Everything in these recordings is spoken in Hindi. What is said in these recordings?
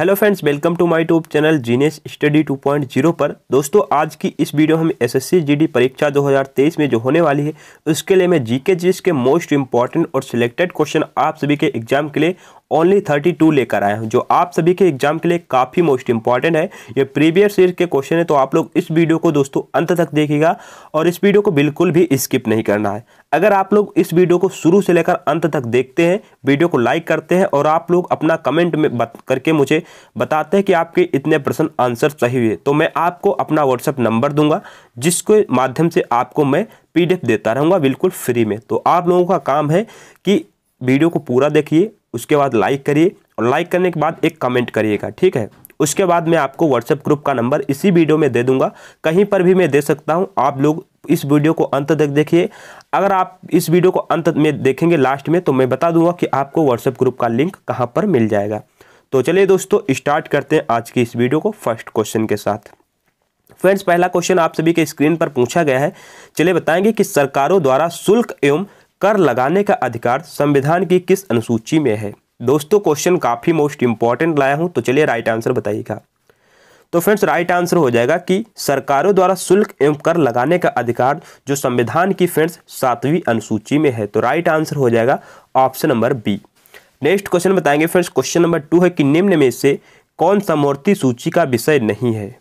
hello friends welcome to my tube channel Genius Study 2.0 पर दोस्तों आज की इस वीडियो में हम एसएससी जीडी परीक्षा 2023 में जो होने वाली है उसके लिए मैं जीके जीएस के मोस्ट इंपॉर्टेंट और सिलेक्टेड क्वेश्चन आप सभी के एग्जाम के लिए ओनली थर्टी टू लेकर आया हूँ जो आप सभी के एग्जाम के लिए काफ़ी मोस्ट इंपॉर्टेंट है ये प्रीवियस ईयर के क्वेश्चन है तो आप लोग इस वीडियो को दोस्तों अंत तक देखिएगा और इस वीडियो को बिल्कुल भी स्किप नहीं करना है अगर आप लोग इस वीडियो को शुरू से लेकर अंत तक देखते हैं वीडियो को लाइक करते हैं और आप लोग अपना कमेंट में बत, करके मुझे बताते हैं कि आपके इतने प्रश्न आंसर सही हुए तो मैं आपको अपना व्हाट्सअप नंबर दूंगा जिसके माध्यम से आपको मैं पीडीएफ देता रहूँगा बिल्कुल फ्री में तो आप लोगों का काम है कि वीडियो को पूरा देखिए उसके बाद लाइक करिए और लाइक करने के बाद एक कमेंट करिएगा ठीक है उसके बाद मैं आपको व्हाट्सएप ग्रुप का नंबर इसी वीडियो में दे दूंगा कहीं पर भी मैं दे सकता हूं आप लोग इस वीडियो को अंत तक देखिए अगर आप इस वीडियो को अंत में देखेंगे लास्ट में तो मैं बता दूंगा कि आपको व्हाट्सएप ग्रुप का लिंक कहाँ पर मिल जाएगा तो चलिए दोस्तों स्टार्ट करते हैं आज की इस वीडियो को फर्स्ट क्वेश्चन के साथ फ्रेंड्स पहला क्वेश्चन आप सभी के स्क्रीन पर पूछा गया है चलिए बताएंगे कि सरकारों द्वारा शुल्क एवं कर लगाने का अधिकार संविधान की किस अनुसूची में है दोस्तों क्वेश्चन काफ़ी मोस्ट इंपॉर्टेंट लाया हूँ तो चलिए राइट आंसर बताइएगा तो फ्रेंड्स राइट आंसर हो जाएगा कि सरकारों द्वारा शुल्क एवं कर लगाने का अधिकार जो संविधान की फ्रेंड्स सातवीं अनुसूची में है तो राइट आंसर हो जाएगा option number B next question बताएंगे फ्रेंड्स क्वेश्चन नंबर टू है कि निम्न में से कौन सा मूर्ति सूची का विषय नहीं है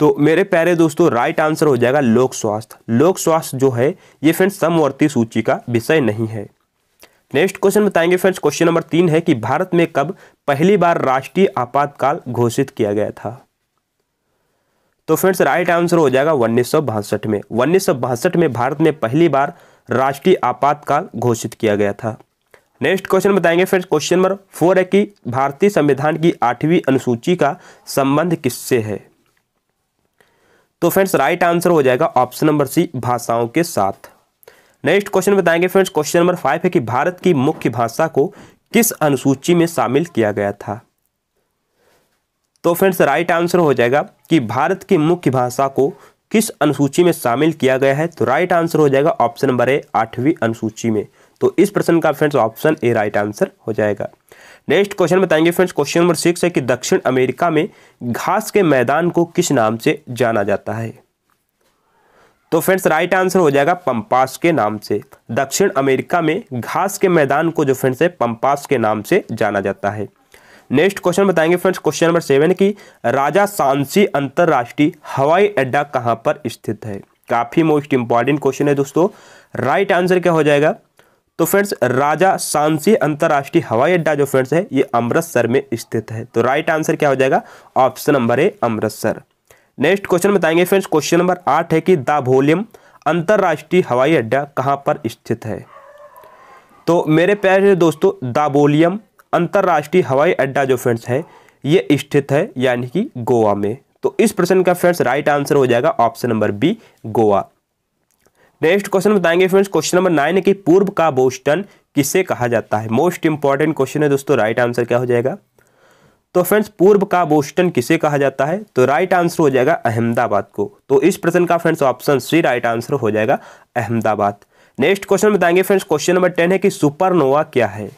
तो मेरे प्यारे दोस्तों राइट आंसर हो जाएगा लोक स्वास्थ्य लोक स्वास्थ्य जो है ये फ्रेंड्स समवर्ती सूची का विषय नहीं है नेक्स्ट क्वेश्चन बताएंगे फ्रेंड्स क्वेश्चन नंबर तीन है कि भारत में कब पहली बार राष्ट्रीय आपातकाल घोषित किया गया था तो फ्रेंड्स राइट आंसर हो जाएगा उन्नीस में उन्नीस में भारत में पहली बार राष्ट्रीय आपातकाल घोषित किया गया था नेक्स्ट क्वेश्चन बताएंगे फ्रेंड्स क्वेश्चन नंबर फोर है कि भारतीय संविधान की आठवीं अनुसूची का संबंध किससे है तो फ्रेंड्स राइट आंसर हो जाएगा ऑप्शन नंबर सी भाषाओं के साथ नेक्स्ट क्वेश्चन बताएंगे फ्रेंड्स क्वेश्चन नंबर फाइव है कि भारत की मुख्य भाषा को किस अनुसूची में शामिल किया गया था तो फ्रेंड्स राइट आंसर हो जाएगा कि भारत की मुख्य भाषा को किस अनुसूची में शामिल किया गया है तो राइट आंसर हो जाएगा ऑप्शन नंबर ए आठवीं अनुसूची में तो इस प्रश्न का friends option A right answer हो जाएगा नेक्स्ट क्वेश्चन बताएंगे फ्रेंड्स क्वेश्चन नंबर सिक्स है कि दक्षिण अमेरिका में घास के मैदान को किस नाम से जाना जाता है तो फ्रेंड्स राइट आंसर हो जाएगा पंपास के नाम से दक्षिण अमेरिका में घास के मैदान को जो फ्रेंड्स है पंपास के नाम से जाना जाता है नेक्स्ट क्वेश्चन बताएंगे फ्रेंड्स क्वेश्चन नंबर सेवन की राजा सांसी अंतर्राष्ट्रीय हवाई अड्डा कहां पर स्थित है काफ़ी मोस्ट इंपॉर्टेंट क्वेश्चन है दोस्तों राइट आंसर क्या हो जाएगा तो फ्रेंड्स राजा सांसी अंतर्राष्ट्रीय हवाई अड्डा जो फ्रेंड्स है ये अमृतसर में स्थित है तो राइट आंसर क्या हो जाएगा option number A Amritsar next question बताएंगे फ्रेंड्स क्वेश्चन नंबर आठ है कि दाभोलियम अंतर्राष्ट्रीय हवाई अड्डा कहाँ पर स्थित है तो मेरे प्यारे दोस्तों दाबोलियम अंतर्राष्ट्रीय हवाई अड्डा जो फ्रेंड्स है ये स्थित है यानी कि गोवा में तो इस प्रश्न का फ्रेंड्स राइट आंसर हो जाएगा option number B Goa next question बताएंगे फ्रेंड्स क्वेश्चन नंबर नाइन है कि पूर्व का बोस्टन किसे कहा जाता है मोस्ट इंपॉर्टेंट क्वेश्चन है दोस्तों राइट आंसर क्या हो जाएगा तो फ्रेंड्स पूर्व का बोस्टन किसे कहा जाता है तो राइट आंसर हो जाएगा अहमदाबाद को तो इस प्रश्न का friends option C right answer हो जाएगा अहमदाबाद नेक्स्ट क्वेश्चन बताएंगे फ्रेंड्स क्वेश्चन नंबर टेन है कि सुपरनोवा क्या है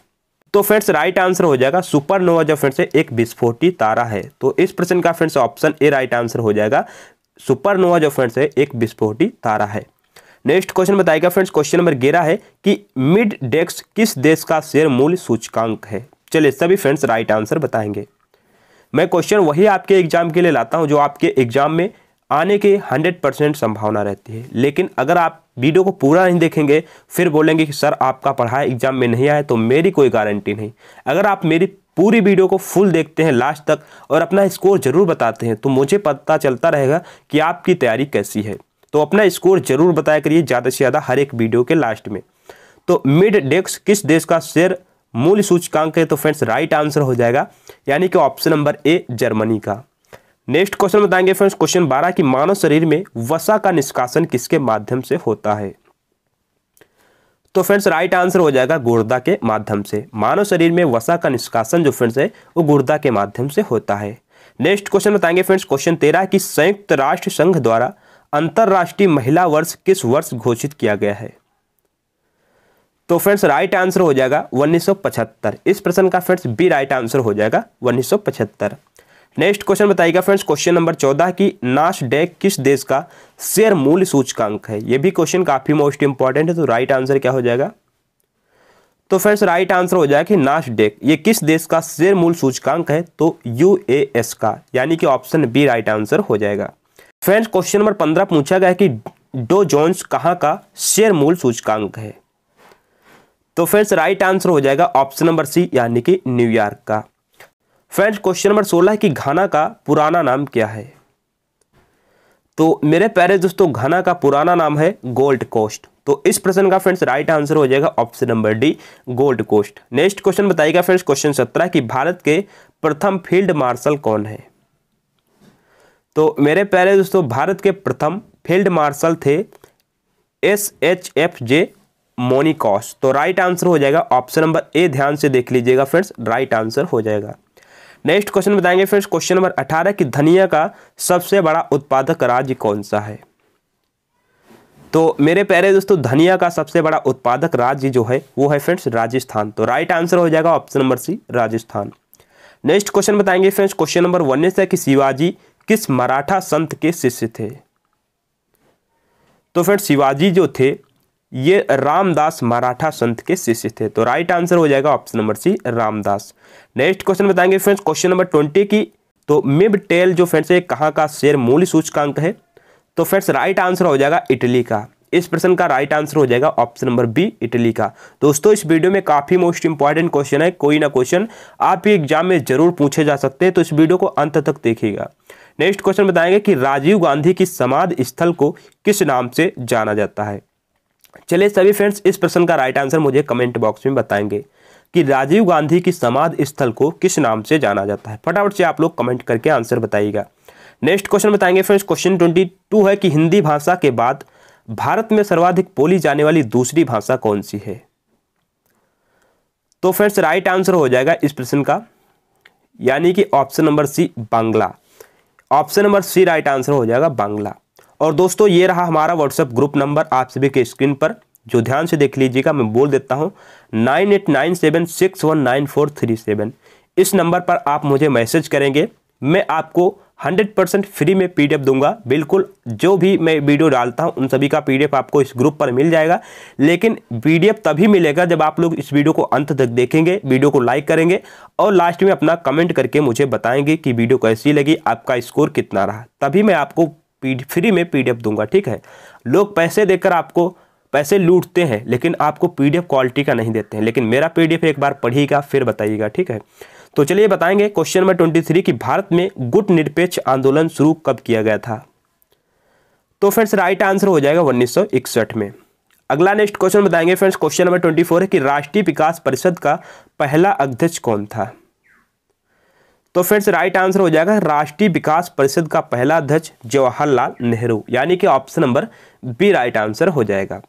तो फ्रेंड्स राइट आंसर हो जाएगा सुपरनोवा जो फ्रेंड्स एक विस्फोटी तारा है तो इस प्रश्न का friends option A right answer हो जाएगा सुपरनोवा जो फ्रेंड्स है एक विस्फोटी तारा है नेक्स्ट क्वेश्चन बताएगा फ्रेंड्स क्वेश्चन नंबर ग्यारह है कि मिड डेक्स किस देश का शेयर मूल्य सूचकांक है चलिए सभी फ्रेंड्स राइट आंसर बताएंगे मैं क्वेश्चन वही आपके एग्जाम के लिए लाता हूँ जो आपके एग्जाम में आने की हंड्रेड परसेंट संभावना रहती है लेकिन अगर आप वीडियो को पूरा नहीं देखेंगे फिर बोलेंगे कि सर आपका पढ़ाई एग्जाम में नहीं आया तो मेरी कोई गारंटी नहीं अगर आप मेरी पूरी वीडियो को फुल देखते हैं लास्ट तक और अपना स्कोर ज़रूर बताते हैं तो मुझे पता चलता रहेगा कि आपकी तैयारी कैसी है तो अपना स्कोर जरूर बताया करिए ज़्यादा से ज़्यादा हर एक वीडियो के लास्ट में तो मिड डेक्स किस देश का शेयर मूल सूचकांक है तो फ्रेंड्स राइट आंसर हो जाएगा यानी कि ऑप्शन नंबर ए जर्मनी का नेक्स्ट क्वेश्चन बताएंगे फ्रेंड्स क्वेश्चन बारह की मानव शरीर में वसा का निष्कासन किसके माध्यम से होता है तो फ्रेंड्स राइट आंसर हो जाएगा गुर्दा के माध्यम से मानव शरीर में वसा का निष्कासन जो फ्रेंड्स है वो गुर्दा के माध्यम से होता है नेक्स्ट क्वेश्चन बताएंगे फ्रेंड्स क्वेश्चन तेरह की संयुक्त राष्ट्र संघ द्वारा अंतर्राष्ट्रीय महिला वर्ष किस वर्ष घोषित किया गया है तो फ्रेंड्स राइट आंसर हो जाएगा 1975 इस प्रश्न का फ्रेंड्स बी राइट आंसर हो जाएगा 1975 नेक्स्ट क्वेश्चन बताइएगा फ्रेंड्स क्वेश्चन नंबर चौदह की नाश डेक किस देश का शेयर मूल्य सूचकांक है यह भी क्वेश्चन काफ़ी मोस्ट इंपॉर्टेंट है तो राइट आंसर क्या हो जाएगा तो फ्रेंड्स राइट आंसर हो जाएगा कि नाश डेक ये किस देश का शेयर मूल सूचकांक है तो यूएएस का यानी कि ऑप्शन बी राइट आंसर हो जाएगा फ्रेंड्स क्वेश्चन नंबर पंद्रह पूछा गया है कि डो जोन्स कहाँ का शेयर मूल सूचकांक है तो फ्रेंड्स राइट आंसर हो जाएगा ऑप्शन नंबर सी यानी कि न्यूयॉर्क का फ्रेंड्स क्वेश्चन नंबर सोलह है कि घाना का पुराना नाम क्या है तो मेरे प्यारे दोस्तों घाना का पुराना नाम है गोल्ड कोस्ट तो इस प्रश्न का फ्रेंड्स राइट आंसर हो जाएगा option number D Gold Coast next question बताएगा फ्रेंड्स क्वेश्चन सत्रह कि भारत के प्रथम फील्ड मार्शल कौन है तो मेरे प्यारे दोस्तों भारत के प्रथम फील्ड मार्शल थे S H F J Manekshaw तो राइट आंसर हो जाएगा ऑप्शन नंबर ए ध्यान से देख लीजिएगा फ्रेंड्स राइट आंसर हो जाएगा नेक्स्ट क्वेश्चन बताएंगे फ्रेंड्स क्वेश्चन नंबर अठारह कि धनिया का सबसे बड़ा उत्पादक राज्य कौन सा है तो मेरे प्यारे दोस्तों धनिया का सबसे बड़ा उत्पादक राज्य जो है वो है फ्रेंड्स राजस्थान तो राइट आंसर हो जाएगा option number C Rajasthan next question बताएंगे फ्रेंड्स क्वेश्चन नंबर वन है कि शिवाजी किस मराठा संत के शिष्य थे तो फ्रेंड शिवाजी जो थे ये रामदास मराठा संत के शिष्य थे तो राइट आंसर हो जाएगा option number C Ramdas next question बताएंगे फ्रेंड्स क्वेश्चन नंबर ट्वेंटी की तो मिब टेल जो फ्रेंड्स है कहां का शेर मूल सूचकांक है तो फ्रेंड्स राइट आंसर हो जाएगा इटली का इस प्रश्न का राइट आंसर हो जाएगा ऑप्शन नंबर बी इटली का दोस्तों इस वीडियो में काफ़ी मोस्ट इंपॉर्टेंट क्वेश्चन है कोई ना क्वेश्चन आप ही एग्जाम में जरूर पूछे जा सकते हैं तो इस वीडियो को अंत तक देखिएगा नेक्स्ट क्वेश्चन बताएंगे कि राजीव गांधी की समाधि स्थल को किस नाम से जाना जाता है चलिए सभी फ्रेंड्स इस प्रश्न का राइट आंसर मुझे कमेंट बॉक्स में बताएंगे कि राजीव गांधी की समाधि स्थल को किस नाम से जाना जाता है फटाफट से आप लोग कमेंट करके आंसर बताइएगा नेक्स्ट क्वेश्चन बताएंगे फ्रेंड्स क्वेश्चन ट्वेंटी टू है कि हिंदी भाषा के बाद भारत में सर्वाधिक बोली जाने वाली दूसरी भाषा कौन सी है तो फ्रेंड्स राइट आंसर हो जाएगा इस प्रश्न का यानी कि option number C Bangla option number C right answer हो जाएगा बांग्ला और दोस्तों ये रहा हमारा व्हाट्सएप ग्रुप नंबर आप सभी के स्क्रीन पर जो ध्यान से देख लीजिएगा मैं बोल देता हूँ nine eight nine seven six one nine four three seven इस नंबर पर आप मुझे मैसेज करेंगे मैं आपको हंड्रेड परसेंट फ्री में पीडीएफ दूंगा बिल्कुल जो भी मैं वीडियो डालता हूँ उन सभी का पीडीएफ आपको इस ग्रुप पर मिल जाएगा लेकिन पीडीएफ तभी मिलेगा जब आप लोग इस वीडियो को अंत तक देखेंगे वीडियो को लाइक करेंगे और लास्ट में अपना कमेंट करके मुझे बताएंगे कि वीडियो कैसी लगी आपका स्कोर कितना रहा तभी मैं आपको फ्री में पी दूंगा ठीक है लोग पैसे देकर आपको पैसे लूटते हैं लेकिन आपको पी क्वालिटी का नहीं देते हैं लेकिन मेरा पी एक बार पढ़िएगा फिर बताइएगा ठीक है तो चलिए बताएंगे क्वेश्चन नंबर ट्वेंटी थ्री की भारत में गुट निरपेक्ष आंदोलन शुरू कब किया गया था तो फ्रेंड्स राइट आंसर हो जाएगा उन्नीस में अगला नेक्स्ट क्वेश्चन बताएंगे friends question number twenty four है कि राष्ट्रीय विकास परिषद का पहला अध्यक्ष कौन था तो फ्रेंड्स राइट आंसर हो जाएगा राष्ट्रीय विकास परिषद का पहला अध्यक्ष जवाहरलाल नेहरू यानी कि option number B right answer हो जाएगा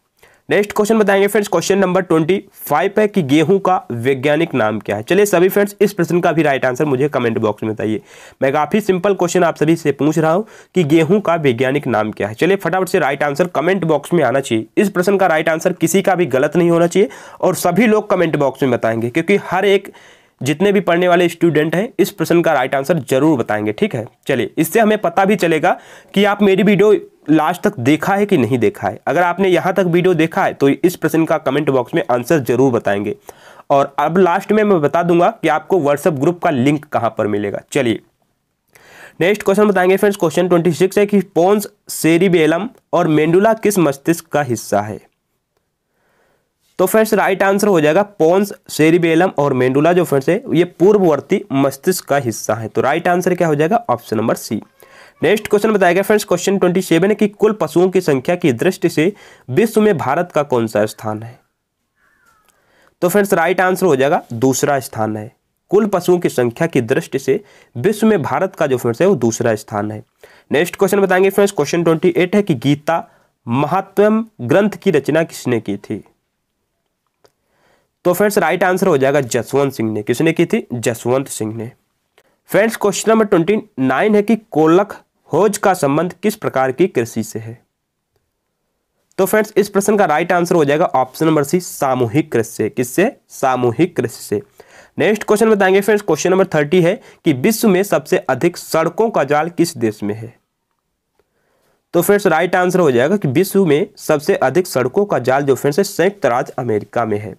नेक्स्ट क्वेश्चन बताएंगे friends question number twenty five है कि गेहूं का वैज्ञानिक नाम क्या है चलिए सभी फ्रेंड्स इस प्रश्न का भी राइट आंसर मुझे कमेंट बॉक्स में बताइए मैं काफ़ी सिंपल क्वेश्चन आप सभी से पूछ रहा हूं कि गेहूं का वैज्ञानिक नाम क्या है चलिए फटाफट से राइट आंसर कमेंट बॉक्स में आना चाहिए इस प्रश्न का राइट आंसर किसी का भी गलत नहीं होना चाहिए और सभी लोग कमेंट बॉक्स में बताएंगे क्योंकि हर एक जितने भी पढ़ने वाले स्टूडेंट हैं इस प्रश्न का राइट आंसर जरूर बताएंगे ठीक है चलिए इससे हमें पता भी चलेगा कि आप मेरी वीडियो लास्ट तक देखा है कि नहीं देखा है अगर आपने यहाँ तक वीडियो देखा है तो इस प्रश्न का कमेंट बॉक्स में आंसर जरूर बताएंगे और अब लास्ट में मैं बता दूंगा कि आपको व्हाट्सएप ग्रुप का लिंक कहाँ पर मिलेगा चलिए नेक्स्ट क्वेश्चन बताएंगे फ्रेंड्स क्वेश्चन ट्वेंटी सिक्स है कि पोन्स सेरिबेलम और मेंडुला किस मस्तिष्क का हिस्सा है तो फ्रेंड्स राइट आंसर हो जाएगा पोन्स सेरिबेलम और मेंडुला जो फ्रेंड्स है ये पूर्ववर्ती मस्तिष्क का हिस्सा है तो राइट आंसर क्या हो जाएगा option number C next question बताया गया फ्रेंड्स क्वेश्चन ट्वेंटी सेवन है कि कुल पशुओं की संख्या की दृष्टि से विश्व में भारत का कौन सा स्थान है तो फ्रेंड्स राइट आंसर हो जाएगा दूसरा स्थान है कुल पशुओं की संख्या की दृष्टि से विश्व में भारत का जो फ्रेंड्स है वो दूसरा स्थान है नेक्स्ट क्वेश्चन बताएंगे फ्रेंड्स क्वेश्चन ट्वेंटी एट है कि गीता महात्म ग्रंथ की रचना किसने की थी तो फ्रेंड्स राइट आंसर हो जाएगा जसवंत सिंह ने किसने की थी जसवंत सिंह ने friends question number twenty nine है कि कोलख होज का संबंध किस प्रकार की कृषि से है तो फ्रेंड्स इस प्रश्न का राइट आंसर हो जाएगा ऑप्शन नंबर सी सामूहिक कृषि से किससे सामूहिक कृषि से नेक्स्ट क्वेश्चन बताएंगे फ्रेंड्स क्वेश्चन नंबर थर्टी है कि विश्व में सबसे अधिक सड़कों का जाल किस देश में है तो फ्रेंड्स राइट आंसर हो जाएगा कि विश्व में सबसे अधिक सड़कों का जाल जो फ्रेंड्स है संयुक्त राज्य अमेरिका में है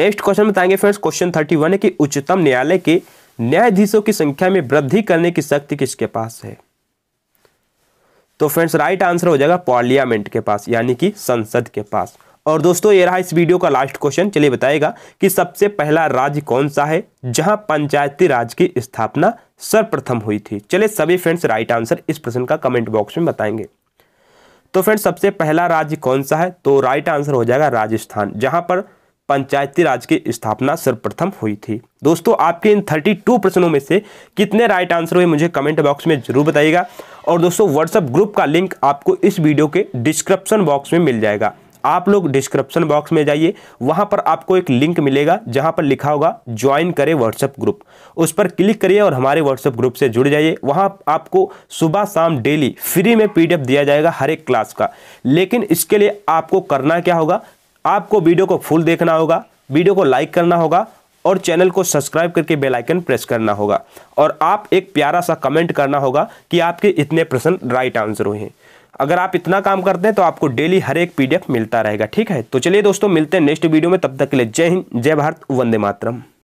नेक्स्ट क्वेश्चन बताएंगे फ्रेंड्स क्वेश्चन थर्टी वन है कि उच्चतम न्यायालय के न्यायाधीशों की संख्या में वृद्धि करने की शक्ति किसके पास है तो फ्रेंड्स राइट आंसर हो जाएगा पार्लियामेंट के पास यानी कि संसद के पास और दोस्तों ये रहा इस वीडियो का लास्ट क्वेश्चन चलिए बताएगा कि सबसे पहला राज्य कौन सा है जहां पंचायती राज की स्थापना सर्वप्रथम हुई थी चलिए सभी फ्रेंड्स राइट आंसर इस प्रश्न का कमेंट बॉक्स में बताएंगे तो फ्रेंड्स सबसे पहला राज्य कौन सा है तो राइट आंसर हो जाएगा राजस्थान जहां पर पंचायती राज की स्थापना सर्वप्रथम हुई थी दोस्तों आपके इन 32 प्रश्नों में से कितने राइट आंसर हुए मुझे कमेंट बॉक्स में जरूर बताइएगा और दोस्तों व्हाट्सएप ग्रुप का लिंक आपको इस वीडियो के डिस्क्रिप्शन बॉक्स में मिल जाएगा आप लोग डिस्क्रिप्शन बॉक्स में जाइए वहां पर आपको एक लिंक मिलेगा जहां पर लिखा होगा ज्वाइन करें व्हाट्सएप ग्रुप उस पर क्लिक करिए और हमारे व्हाट्सएप ग्रुप से जुड़ जाइए वहां आपको सुबह शाम डेली फ्री में पीडीएफ दिया जाएगा हर एक क्लास का लेकिन इसके लिए आपको करना क्या होगा आपको वीडियो को फुल देखना होगा वीडियो को लाइक करना होगा और चैनल को सब्सक्राइब करके बेल आइकन प्रेस करना होगा और आप एक प्यारा सा कमेंट करना होगा कि आपके इतने प्रश्न राइट आंसर हुए अगर आप इतना काम करते हैं तो आपको डेली हर एक पीडीएफ मिलता रहेगा ठीक है तो चलिए दोस्तों मिलते हैं नेक्स्ट वीडियो में तब तक के लिए जय हिंद जय भारत वंदे मातरम